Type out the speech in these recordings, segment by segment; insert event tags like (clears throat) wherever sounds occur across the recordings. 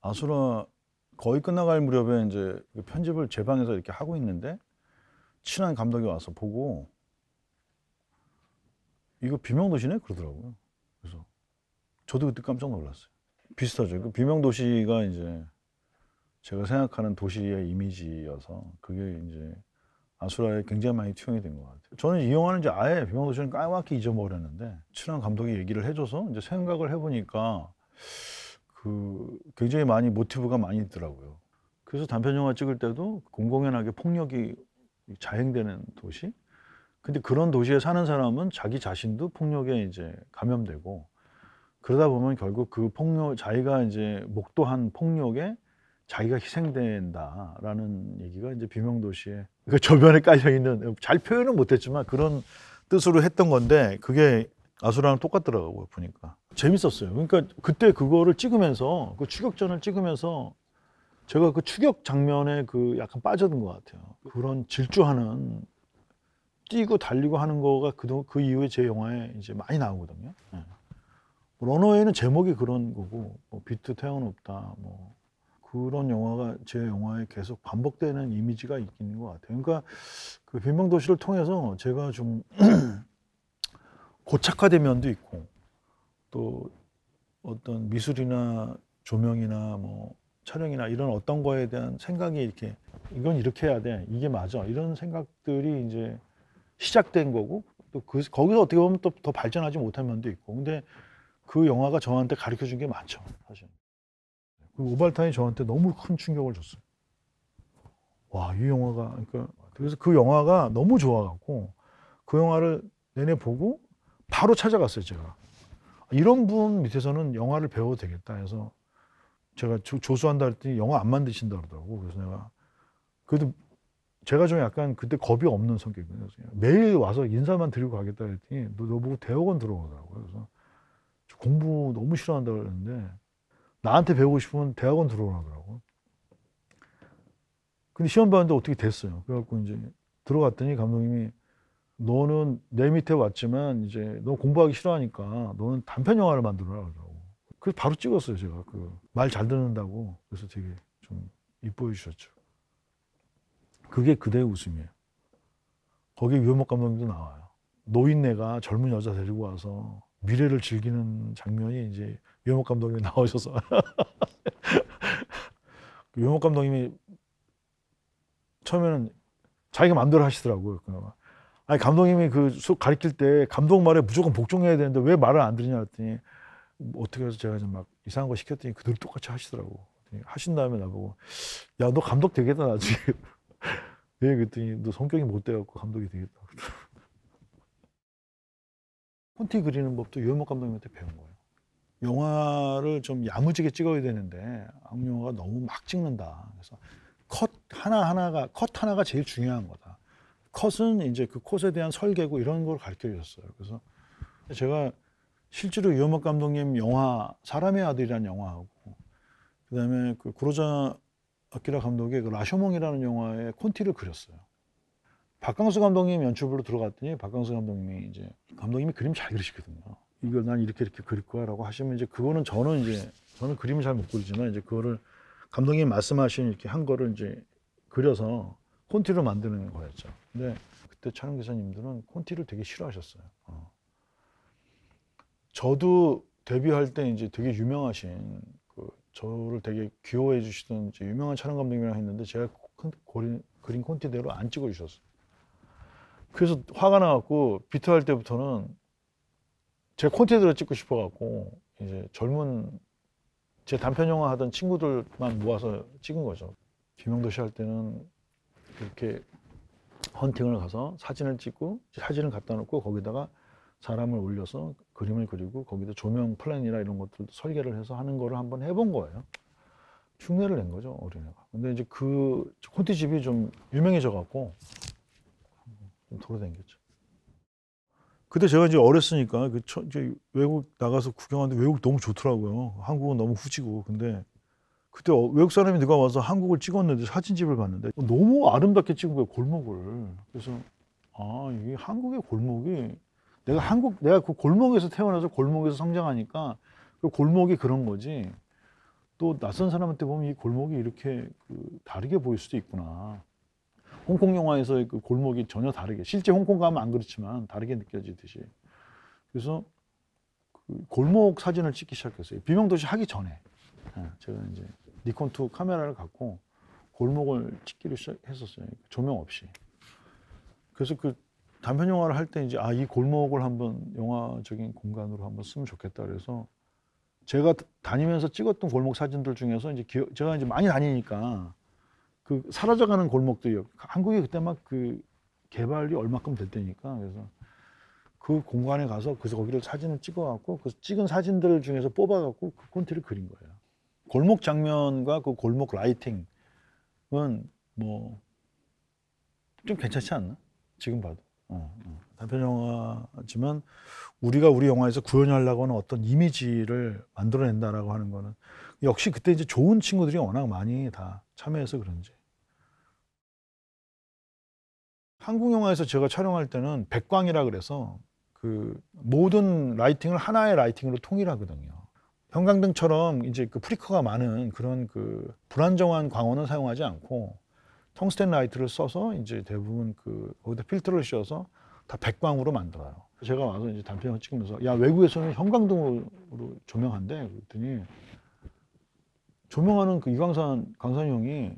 아수라 거의 끝나갈 무렵에 이제 그 편집을 제 방에서 이렇게 하고 있는데 친한 감독이 와서 보고 이거 비명도시네 그러더라고요. 그래서 저도 그때 깜짝 놀랐어요. 비슷하죠. 그 비명도시가 이제 제가 생각하는 도시의 이미지여서 그게 이제 아수라에 굉장히 많이 투영이 된 것 같아요. 저는 이 영화는 이제 아예 비명도시는 까맣게 잊어버렸는데 친한 감독이 얘기를 해줘서 이제 생각을 해보니까 그 굉장히 많이 모티브가 많이 있더라고요. 그래서 단편 영화 찍을 때도 공공연하게 폭력이 자행되는 도시. 근데 그런 도시에 사는 사람은 자기 자신도 폭력에 이제 감염되고 그러다 보면 결국 그 폭력 자기가 이제 목도한 폭력에 자기가 희생된다라는 얘기가 이제 비명 도시에 그 저변에 깔려 있는 잘 표현은 못했지만 그런 뜻으로 했던 건데 그게 아수라랑 똑같더라고요 보니까. 재밌었어요. 그러니까 그때 그거를 찍으면서 그 추격전을 찍으면서 제가 그 추격 장면에 그 약간 빠져든 것 같아요. 그런 질주하는 뛰고 달리고 하는 거가 그, 그 이후에 제 영화에 이제 많이 나오거든요. 네. 러너웨이는 제목이 그런 거고 뭐 비트 태운 없다 뭐 그런 영화가 제 영화에 계속 반복되는 이미지가 있는 것 같아요. 그러니까 그 빈병 도시를 통해서 제가 좀 (clears throat) 고착화된 면도 있고 또 어떤 미술이나 조명이나 뭐 촬영이나 이런 어떤 거에 대한 생각이 이렇게 이건 이렇게 해야 돼 이게 맞아 이런 생각들이 이제 시작된 거고 또 그, 거기서 어떻게 보면 또 더 발전하지 못한 면도 있고 근데 그 영화가 저한테 가르쳐 준 게 많죠 사실 그 오발탄이 저한테 너무 큰 충격을 줬어요 와이 영화가 그러니까 그래서 그 영화가 너무 좋아갖고 그 영화를 내내 보고 바로 찾아갔어요 제가 이런 분 밑에서는 영화를 배워도 되겠다 해서 제가 조, 수한다 했더니 영화 안 만드신다 그러더라고. 그래서 내가 그래도 제가 좀 약간 그때 겁이 없는 성격이거든요. 매일 와서 인사만 드리고 가겠다 했더니 너, 너 보고 대학원 들어오더라고요. 그래서 공부 너무 싫어한다 그랬는데 나한테 배우고 싶으면 대학원 들어오라더라고. 근데 시험 봤는데 어떻게 됐어요. 그래갖고 이제 들어갔더니 감독님이 너는 내 밑에 왔지만 이제 너 공부하기 싫어하니까 너는 단편 영화를 만들어라 그러고 그래서 바로 찍었어요 제가 그 말 잘 듣는다고 그래서 되게 좀 이뻐해 주셨죠 그게 그대의 웃음이에요 거기에 유목 감독님도 나와요 노인네가 젊은 여자 데리고 와서 미래를 즐기는 장면이 이제 유현목 감독님이 나오셔서 (laughs) 유현목 감독님이 처음에는 자기가 만들어 하시더라고요 그나마 아니 감독님이 그수 가르칠 때 감독 말에 무조건 복종해야 되는데 왜 말을 안 들으냐 했더니 뭐 어떻게 해서 제가 좀막 이상한 거 시켰더니 그대로 똑같이 하시더라고. 하신 다음에 나보고 야 너 감독 되겠다 나중에. 왜 (laughs) 예, 그랬더니 너 성격이 못 돼갖고 감독이 되겠다. 콘티 (laughs) 그리는 법도 유현목 감독님한테 배운 거예요. 영화를 좀 야무지게 찍어야 되는데 악영화가 너무 막 찍는다. 그래서 컷 하나 하나가 컷 하나가 제일 중요한 거다. 컷은 이제 그 컷에 대한 설계고 이런 걸 가르쳐 주셨어요. 그래서 제가 실제로 유호막 감독님 영화 사람의 아들이라는 영화하고 그다음에 그 구로자 아키라 감독의 그 라쇼몽이라는 영화에 콘티를 그렸어요. 박강수 감독님 연출부로 들어갔더니 박강수 감독님이 이제 감독님이 그림 잘 그리시거든요. 이걸 난 이렇게 이렇게 그릴 거야라고 하시면 이제 그거는 저는 이제 저는 그림을 잘 못 그리지만 이제 그거를 감독님 말씀하신 이렇게 한 거를 이제 그려서 콘티를 만드는 거였죠. 근데 그때 촬영 기사님들은 콘티를 되게 싫어하셨어요. 어. 저도 데뷔할 때 이제 되게 유명하신 그 저를 되게 귀여워해 주시던 유명한 촬영 감독님이랑 했는데 제가 그린, 그린 콘티대로 안 찍어 주셨어요. 그래서 화가 나갖고 비트할 때부터는 제 콘티대로 찍고 싶어갖고 이제 젊은 제 단편 영화 하던 친구들만 모아서 찍은 거죠. 비명도시 할 때는 이렇게 헌팅을 가서 사진을 찍고 사진을 갖다 놓고 거기다가 사람을 올려서 그림을 그리고 거기다 조명 플랜이나 이런 것들도 설계를 해서 하는 거를 한번 해본 거예요. 흉내를 낸 거죠 어린애가. 근데 이제 그 콘티집이 좀 유명해져 갖고 좀 돌아다녔죠. 그때 제가 이제 어렸으니까 그 처, 이제 외국 나가서 구경하는데 외국 너무 좋더라고요. 한국은 너무 후지고 근데 그때 외국 사람이 누가 와서 한국을 찍었는데 사진집을 봤는데 너무 아름답게 찍은 거예요 골목을 그래서 아 이게 한국의 골목이 내가 한국 내가 그 골목에서 태어나서 골목에서 성장하니까 그 골목이 그런 거지 또 낯선 사람한테 보면 이 골목이 이렇게 그 다르게 보일 수도 있구나 홍콩 영화에서의 그 골목이 전혀 다르게 실제 홍콩 가면 안 그렇지만 다르게 느껴지듯이 그래서 그 골목 사진을 찍기 시작했어요 비명도시 하기 전에 예, 제가 이제 니콘 2 카메라를 갖고 골목을 찍기로 했었어요. 그러니까 조명 없이. 그래서 그 단편 영화를 할 때 이제 아이 골목을 한번 영화적인 공간으로 한번 쓰면 좋겠다 그래서 제가 다니면서 찍었던 골목 사진들 중에서 이제 기어, 제가 이제 많이 다니니까 그 사라져가는 골목들이 한국이 그때 막 그 개발이 얼마큼 될 때니까 그래서 그 공간에 가서 그래서 거기를 사진을 찍어갖고 그 찍은 사진들 중에서 뽑아갖고 그 콘티를 그린 거예요. 골목 장면과 그 골목 라이팅은 뭐 좀 괜찮지 않나? 지금 봐도. 어, 어. 단편 영화지만 우리가 우리 영화에서 구현하려고 하는 어떤 이미지를 만들어낸다라고 하는 거는 역시 그때 이제 좋은 친구들이 워낙 많이 다 참여해서 그런지. 한국 영화에서 제가 촬영할 때는 백광이라 그래서 그 모든 라이팅을 하나의 라이팅으로 통일하거든요. 형광등처럼 이제 그 프리커가 많은 그런 그 불안정한 광원은 사용하지 않고 텅스텐 라이트를 써서 이제 대부분 그 거기다 필터를 씌워서 다 백광으로 만들어요. 제가 와서 이제 단편을 찍으면서 야 외국에서는 형광등으로 조명한대 그랬더니 조명하는 그 이광산 강산 형이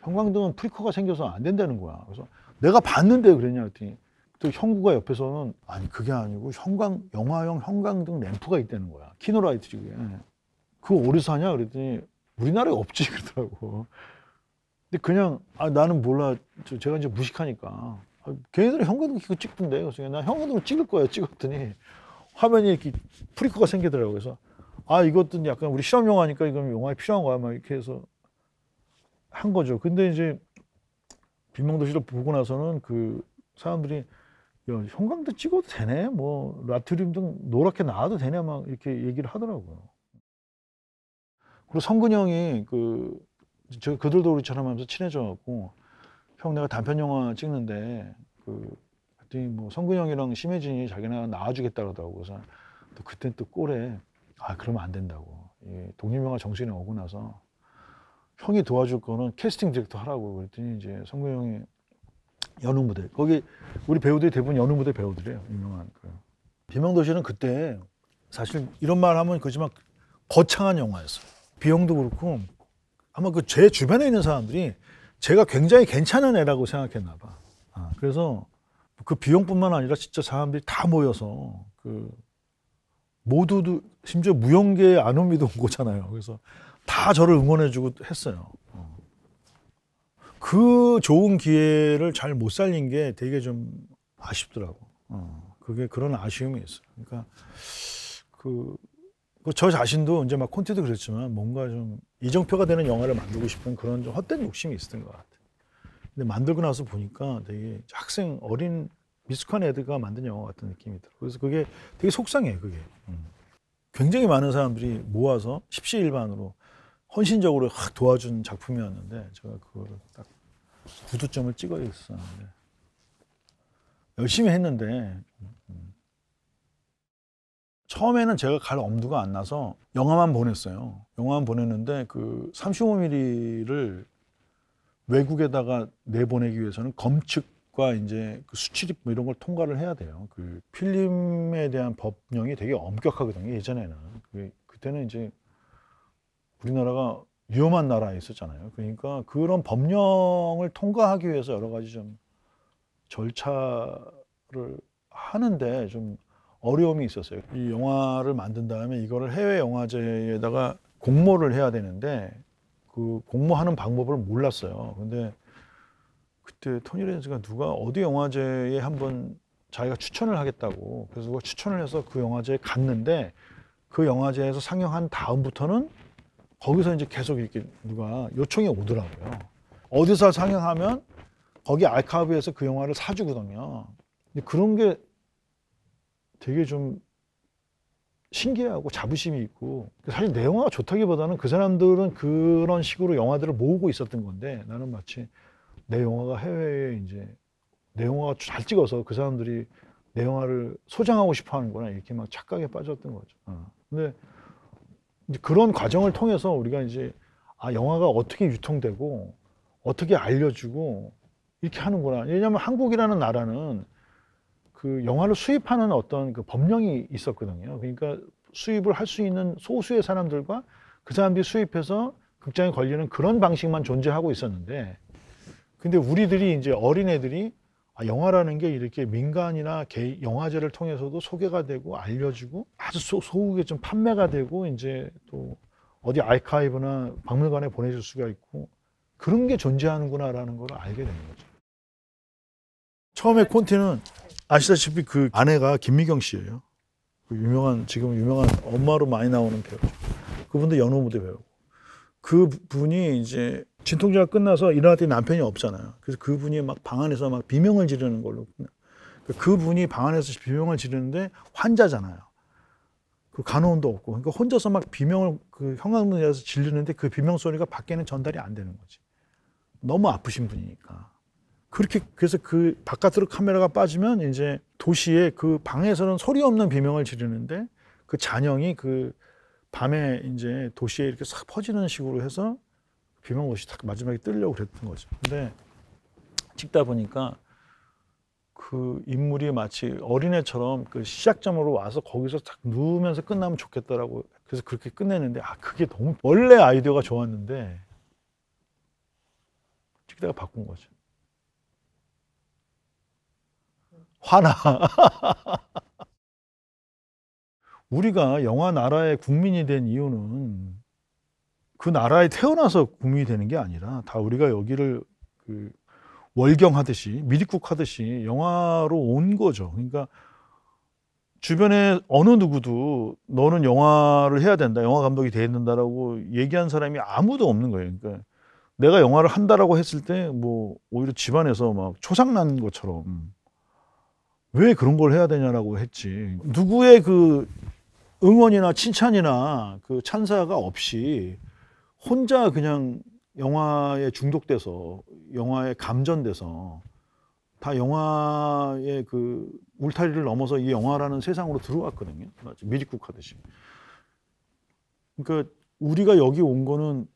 형광등은 프리커가 생겨서 안 된다는 거야. 그래서 내가 봤는데 그랬냐 그랬더니 또 형구가 옆에서는 아니 그게 아니고 형광 영화용 형광등 램프가 있다는 거야. 키노라이트지 음. 그게. 그거 어디서 하냐 그랬더니 우리나라에 없지 그러더라고. 근데 그냥 아 나는 몰라. 저, 제가 이제 무식하니까. 아, 걔네들은 형광등 켜고 찍던데. 그래서 나 형광등을 찍을 거야. 찍었더니 화면이 이렇게 프리커가 생기더라고. 그래서 아 이것도 약간 우리 실험 영화니까 이건 영화에 필요한 거야. 막 이렇게 해서 한 거죠. 근데 이제 빈명도시를 보고 나서는 그 사람들이 형광등 찍어도 되네 뭐 라트륨 등 노랗게 나와도 되네막 이렇게 얘기를 하더라고요 그리고 성근이 형이 그저 그들도 우리처럼 하면서 친해져 갖고 형 내가 단편 영화 찍는데 그 하여튼 뭐 성근이 형이랑 심해진이자기네가 나와주겠다 그러더라고 그래서 또그땐또 꼴에 아 그러면 안 된다고 이 독립영화 정신이 오고 나서 형이 도와줄 거는 캐스팅 디렉터 하라고 그랬더니 이제 성근이 형이 연우 무대. 거기 우리 배우들이 대부분 연우 무대 배우들이에요. 유명한 그. 비명도시는 그때 사실 이런 말 하면 그지만 거창한 영화였어요. 비용도 그렇고 아마 그 제 주변에 있는 사람들이 제가 굉장히 괜찮은 애라고 생각했나 봐. 아, 그래서 그 비용뿐만 아니라 진짜 사람들이 다 모여서 그 모두도 심지어 무용계 안오미도 온 거잖아요. 그래서 다 저를 응원해주고 했어요. 그 좋은 기회를 잘 못 살린 게 되게 좀 아쉽더라고. 어, 그게 그런 아쉬움이 있어. 그러니까 그, 그저 자신도 이제 막 콘티도 그랬지만 뭔가 좀 이정표가 되는 영화를 만들고 싶은 그런 좀 헛된 욕심이 있었던 것 같아. 근데 만들고 나서 보니까 되게 학생 어린 미숙한 애들과 만든 영화 같은 느낌이 들어. 그래서 그게 되게 속상해 그게. 음. 굉장히 많은 사람들이 모아서 십시일반으로 헌신적으로 확 도와준 작품이었는데 제가 그거딱 구두점을 찍어야 했었는데 열심히 했는데 처음에는 제가 갈 엄두가 안 나서 영화만 보냈어요. 영화만 보냈는데 그 35mm를 외국에다가 내보내기 위해서는 검측과 이제 그 수출입 뭐 이런 걸 통과를 해야 돼요. 그 필름에 대한 법령이 되게 엄격하거든요. 예전에는 그, 그때는 이제 우리나라가 위험한 나라에 있었잖아요. 그러니까 그런 법령을 통과하기 위해서 여러 가지 좀 절차를 하는데 좀 어려움이 있었어요. 이 영화를 만든 다음에 이거를 해외 영화제에다가 공모를 해야 되는데 그 공모하는 방법을 몰랐어요. 근데 그때 토니 렌즈가 누가 어디 영화제에 한번 자기가 추천을 하겠다고 그래서 추천을 해서 그 영화제에 갔는데 그 영화제에서 상영한 다음부터는 거기서 이제 계속 이렇게 누가 요청이 오더라고요. 어디서 상영하면 거기 알카이브에서 그 영화를 사주거든요. 근데 그런 게 되게 좀 신기하고 자부심이 있고 그러니까 사실 내 영화가 좋다기보다는 그 사람들은 그런 식으로 영화들을 모으고 있었던 건데 나는 마치 내 영화가 해외에 이제 내 영화가 잘 찍어서 그 사람들이 내 영화를 소장하고 싶어 하는구나 이렇게 막 착각에 빠졌던 거죠. 어. 근데 이제 그런 과정을 통해서 우리가 이제 아 영화가 어떻게 유통되고 어떻게 알려주고 이렇게 하는구나. 왜냐하면 한국이라는 나라는 그 영화를 수입하는 어떤 그 법령이 있었거든요. 그러니까 수입을 할 수 있는 소수의 사람들과 그 사람들이 수입해서 극장에 걸리는 그런 방식만 존재하고 있었는데, 근데 우리들이 이제 어린애들이 아, 영화라는 게 이렇게 민간이나 개, 영화제를 통해서도 소개가 되고 알려지고 아주 소, 소극에 좀 판매가 되고 이제 또 어디 아이카이브나 박물관에 보내줄 수가 있고 그런 게 존재하는구나라는 걸 알게 된 거죠. 처음에 콘티는 아시다시피 그 아내가 김미경 씨예요. 그 유명한 지금 유명한 엄마로 많이 나오는 배우 그분도 연호 무대 배우고 그분이 이제 진통제가 끝나서 일어났더니 남편이 없잖아요. 그래서 그분이 막 방 안에서 막 비명을 지르는 걸로. 그분이 그러니까 그 방 안에서 비명을 지르는데 환자잖아요. 그 간호원도 없고. 그러니까 혼자서 막 비명을 그 형광등에서 지르는데그 비명 소리가 밖에는 전달이 안 되는 거지. 너무 아프신 분이니까. 그렇게 그래서 그 바깥으로 카메라가 빠지면 이제 도시에 그 방에서는 소리 없는 비명을 지르는데 그 잔영이 그 밤에 이제 도시에 이렇게 싹 퍼지는 식으로 해서 비만 옷이 딱 마지막에 뜨려고 그랬던 거죠. 근데 찍다 보니까 그 인물이 마치 어린애처럼 그 시작점으로 와서 거기서 딱 누우면서 끝나면 좋겠다라고 그래서 그렇게 끝냈는데 아 그게 너무 원래 아이디어가 좋았는데 찍다가 바꾼 거죠. 화나. (laughs) 우리가 영화 나라의 국민이 된 이유는 그 나라에 태어나서 국민이 되는 게 아니라 다 우리가 여기를 그 월경하듯이 미리국하듯이 영화로 온 거죠. 그러니까 주변에 어느 누구도 너는 영화를 해야 된다, 영화 감독이 돼야 된다라고 얘기한 사람이 아무도 없는 거예요. 그러니까 내가 영화를 한다라고 했을 때 뭐 오히려 집안에서 막 초상난 것처럼 왜 그런 걸 해야 되냐라고 했지. 누구의 그 응원이나 칭찬이나 그 찬사가 없이 혼자 그냥 영화에 중독돼서 영화에 감전돼서 다 영화의 그 울타리를 넘어서 이 영화라는 세상으로 들어왔거든요. 미리국 하듯이. 그러니까 우리가 여기 온 거는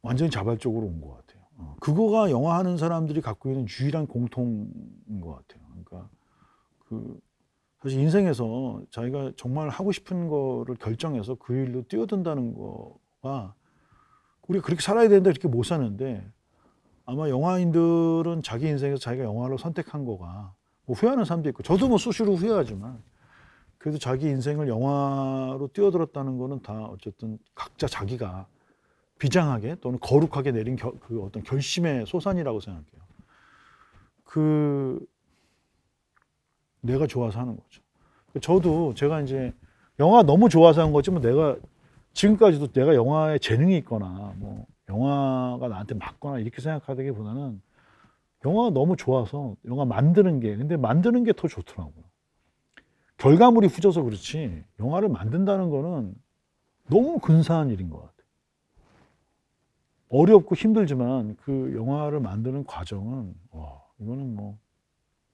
완전히 자발적으로 온 것 같아요. 어. 그거가 영화 하는 사람들이 갖고 있는 유일한 공통인 것 같아요. 그러니까 그 사실 인생에서 자기가 정말 하고 싶은 거를 결정해서 그 일로 뛰어든다는 거가 우리가 그렇게 살아야 되는데 이렇게 못 사는데 아마 영화인들은 자기 인생에서 자기가 영화로 선택한 거가 뭐 후회하는 사람도 있고 저도 뭐 수시로 후회하지만 그래도 자기 인생을 영화로 뛰어들었다는 거는 다 어쨌든 각자 자기가 비장하게 또는 거룩하게 내린 결, 그 어떤 결심의 소산이라고 생각해요. 그 내가 좋아서 하는 거죠. 저도 제가 이제 영화 너무 좋아서 한 거지 만 뭐 내가 지금까지도 내가 영화에 재능이 있거나 뭐 영화가 나한테 맞거나 이렇게 생각하기보다는 영화가 너무 좋아서 영화 만드는 게 근데 만드는 게 더 좋더라고요. 결과물이 후져서 그렇지 영화를 만든다는 거는 너무 근사한 일인 것 같아요. 어렵고 힘들지만 그 영화를 만드는 과정은 와 이거는 뭐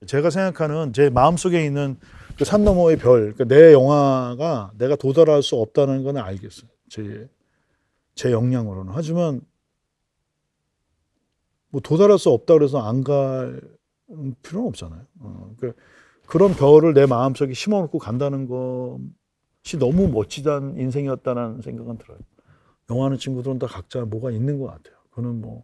제가 생각하는 제 마음속에 있는 그산 너머의 별, 그러니까 내 영화가 내가 도달할 수 없다는 건 알겠어요. 제, 제 역량으로는. 하지만 뭐 도달할 수 없다 고해서안 갈 필요는 없잖아요. 어, 그 그런 별을 내 마음속에 심어놓고 간다는 것이 너무 멋지단 인생이었다는 생각은 들어요. 영화하는 친구들은 다 각자 뭐가 있는 것 같아요. 그는 뭐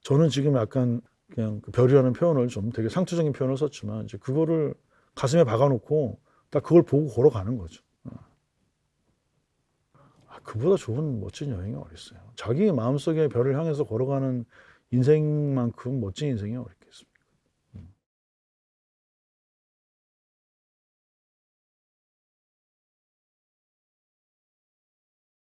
저는 지금 약간 그냥 그 별이라는 표현을 좀 되게 상투적인 표현을 썼지만 이제 그거를 가슴에 박아놓고 딱 그걸 보고 걸어가는 거죠. 어. 아, 그보다 좋은 멋진 여행이 어딨어요. 자기 마음속에 별을 향해서 걸어가는 인생만큼 멋진 인생이 어딨어요.